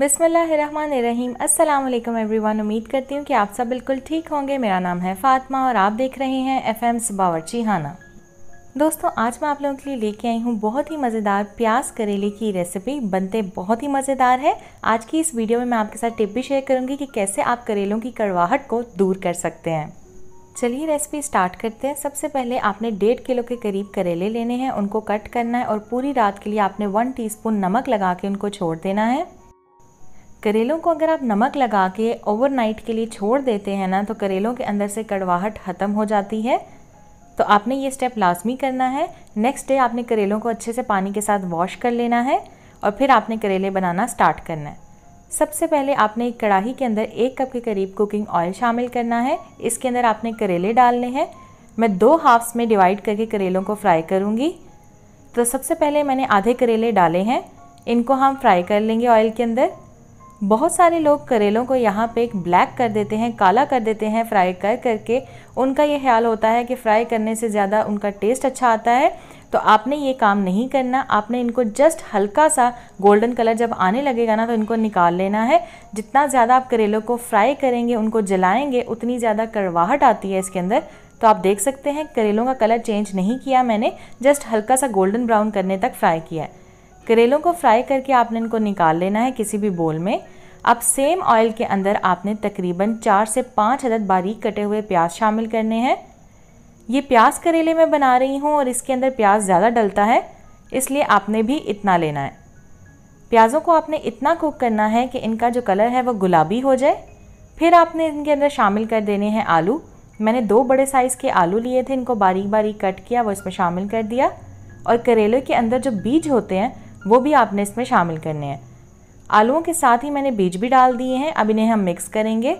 बिसमीम अल्लाम एवरीवन उम्मीद करती हूँ कि आप सब बिल्कुल ठीक होंगे मेरा नाम है फ़ातिमा और आप देख रहे हैं एफ एम बावरची हाना दोस्तों आज मैं आप लोगों के लिए लेके आई हूँ बहुत ही मज़ेदार प्याज करेले की रेसिपी बनते बहुत ही मज़ेदार है आज की इस वीडियो में मैं आपके साथ टिप भी शेयर करूँगी कि कैसे आप करेलों की कड़वाहट को दूर कर सकते हैं चलिए रेसिपी स्टार्ट करते हैं सबसे पहले आपने डेढ़ किलो के करीब करेले लेने हैं उनको कट करना है और पूरी रात के लिए आपने वन टीस्पून नमक लगा के उनको छोड़ देना है करेलों को अगर आप नमक लगा के ओवरनाइट के लिए छोड़ देते हैं ना तो करेलों के अंदर से कड़वाहट ख़त्म हो जाती है तो आपने ये स्टेप लाजमी करना है नेक्स्ट डे आपने करेलों को अच्छे से पानी के साथ वॉश कर लेना है और फिर आपने करेले बनाना स्टार्ट करना है सबसे पहले आपने एक कढ़ाही के अंदर एक कप के करीब कुकिंग ऑयल शामिल करना है इसके अंदर आपने करेले डालने हैं मैं दो हाफ्स में डिवाइड करके करेलों को फ्राई करूँगी तो सबसे पहले मैंने आधे करेले डाले हैं इनको हम फ्राई कर लेंगे ऑयल के अंदर बहुत सारे लोग करेलों को यहाँ पे एक ब्लैक कर देते हैं काला कर देते हैं फ्राई कर करके उनका ये ख्याल होता है कि फ्राई करने से ज़्यादा उनका टेस्ट अच्छा आता है तो आपने ये काम नहीं करना आपने इनको जस्ट हल्का सा गोल्डन कलर जब आने लगेगा ना तो इनको निकाल लेना है जितना ज़्यादा आप करेलों को फ्राई करेंगे उनको जलाएंगे उतनी ज़्यादा कड़वाहट आती है इसके अंदर तो आप देख सकते हैं करेलों का कलर चेंज नहीं किया मैंने जस्ट हल्का सा गोल्डन ब्राउन करने तक फ्राई किया है करेलों को फ्राई करके आपने इनको निकाल लेना है किसी भी बोल में अब सेम ऑयल के अंदर आपने तकरीबन चार से पाँच अदद बारीक कटे हुए प्याज शामिल करने हैं ये प्याज करेले में बना रही हूँ और इसके अंदर प्याज ज़्यादा डलता है इसलिए आपने भी इतना लेना है प्याज़ों को आपने इतना कुक करना है कि इनका जो कलर है वो गुलाबी हो जाए फिर आपने इनके अंदर शामिल कर देने हैं आलू मैंने दो बड़े साइज़ के आलू लिए थे इनको बारीक बारीक कट किया वो इसमें शामिल कर दिया और करेले के अंदर जो बीज होते हैं वो भी आपने इसमें शामिल करने हैं आलूओं के साथ ही मैंने बीज भी डाल दिए हैं अब इन्हें हम मिक्स करेंगे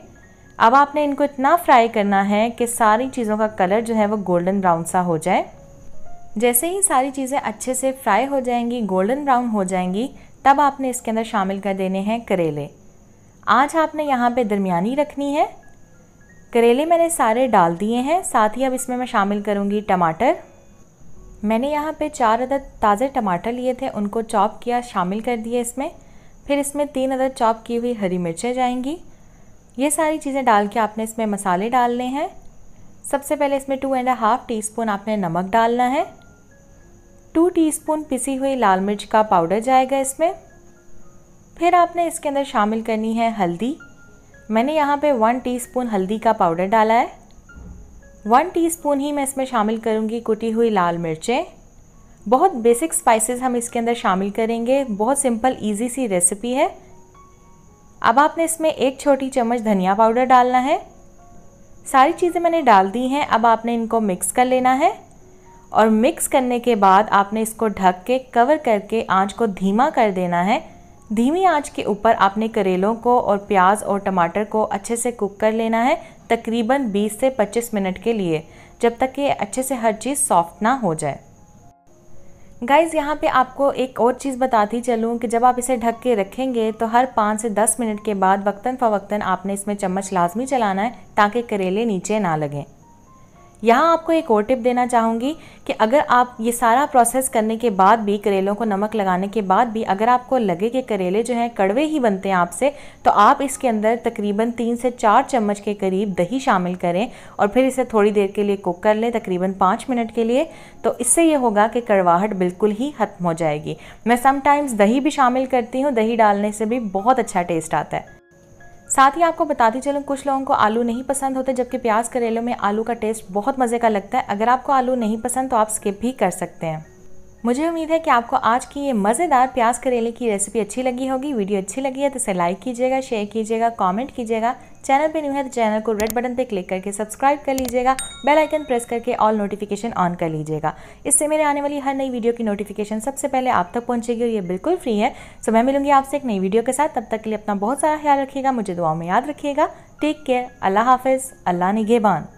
अब आपने इनको इतना फ्राई करना है कि सारी चीज़ों का कलर जो है वो गोल्डन ब्राउन सा हो जाए जैसे ही सारी चीज़ें अच्छे से फ्राई हो जाएंगी गोल्डन ब्राउन हो जाएंगी तब आपने इसके अंदर शामिल कर देने हैं करेले आज आपने यहाँ पे दरमियानी रखनी है करेले मैंने सारे डाल दिए हैं साथ ही अब इसमें मैं शामिल करूँगी टमाटर मैंने यहाँ पे चार अदद ताज़े टमाटर लिए थे उनको चॉप किया शामिल कर दिए इसमें फिर इसमें तीन अदद चॉप की हुई हरी मिर्चें जाएंगी ये सारी चीज़ें डाल के आपने इसमें मसाले डालने हैं सबसे पहले इसमें two and half teaspoon आपने नमक डालना है टू टी स्पून पिसी हुई लाल मिर्च का पाउडर जाएगा इसमें फिर आपने इसके अंदर शामिल करनी है हल्दी मैंने यहाँ पे वन टीस्पून हल्दी का पाउडर डाला है वन टीस्पून ही मैं इसमें शामिल करूँगी कुटी हुई लाल मिर्चें बहुत बेसिक स्पाइसेस हम इसके अंदर शामिल करेंगे बहुत सिंपल इजी सी रेसिपी है अब आपने इसमें एक छोटी चम्मच धनिया पाउडर डालना है सारी चीज़ें मैंने डाल दी हैं अब आपने इनको मिक्स कर लेना है और मिक्स करने के बाद आपने इसको ढक के कवर करके आंच को धीमा कर देना है धीमी आंच के ऊपर आपने करेलों को और प्याज और टमाटर को अच्छे से कुक कर लेना है तकरीबन 20 से 25 मिनट के लिए जब तक कि अच्छे से हर चीज़ सॉफ्ट ना हो जाए गाइज़ यहाँ पे आपको एक और चीज़ बताती चलूँ कि जब आप इसे ढक के रखेंगे तो हर पाँच से दस मिनट के बाद वक्ता फ़वक्ता आपने इसमें चम्मच लाजमी चलाना है ताकि करेले नीचे ना लगें यहाँ आपको एक और टिप देना चाहूँगी कि अगर आप ये सारा प्रोसेस करने के बाद भी करेलों को नमक लगाने के बाद भी अगर आपको लगे कि करेले जो हैं कड़वे ही बनते हैं आपसे तो आप इसके अंदर तकरीबन तीन से चार चम्मच के करीब दही शामिल करें और फिर इसे थोड़ी देर के लिए कुक कर लें तकरीबन पाँच मिनट के लिए तो इससे ये होगा कि कड़वाहट बिल्कुल ही ख़त्म हो जाएगी मैं समटाइम्स दही भी शामिल करती हूँ दही डालने से भी बहुत अच्छा टेस्ट आता है साथ ही आपको बताती चलूँ कुछ लोगों को आलू नहीं पसंद होते जबकि प्याज करेलों में आलू का टेस्ट बहुत मज़े का लगता है अगर आपको आलू नहीं पसंद तो आप स्किप भी कर सकते हैं मुझे उम्मीद है कि आपको आज की ये मज़ेदार प्याज करेले की रेसिपी अच्छी लगी होगी वीडियो अच्छी लगी है तो इसे लाइक कीजिएगा शेयर कीजिएगा कमेंट कीजिएगा चैनल पे न्यू है तो चैनल को रेड बटन पे क्लिक करके सब्सक्राइब कर लीजिएगा बेल आइकन प्रेस करके ऑल नोटिफिकेशन ऑन कर लीजिएगा इससे मेरे आने वाली हर नई वीडियो की नोटिफिकेशन सबसे पहले आप तक पहुँचेगी और ये बिल्कुल फ्री है सो मैं मिलूंगी आपसे एक नई वीडियो के साथ तब तक के लिए अपना बहुत सारा ख्याल रखिएगा मुझे दुआओं में याद रखिएगा टेक केयर अल्लाह हाफिज़ अल्लाह निगेबान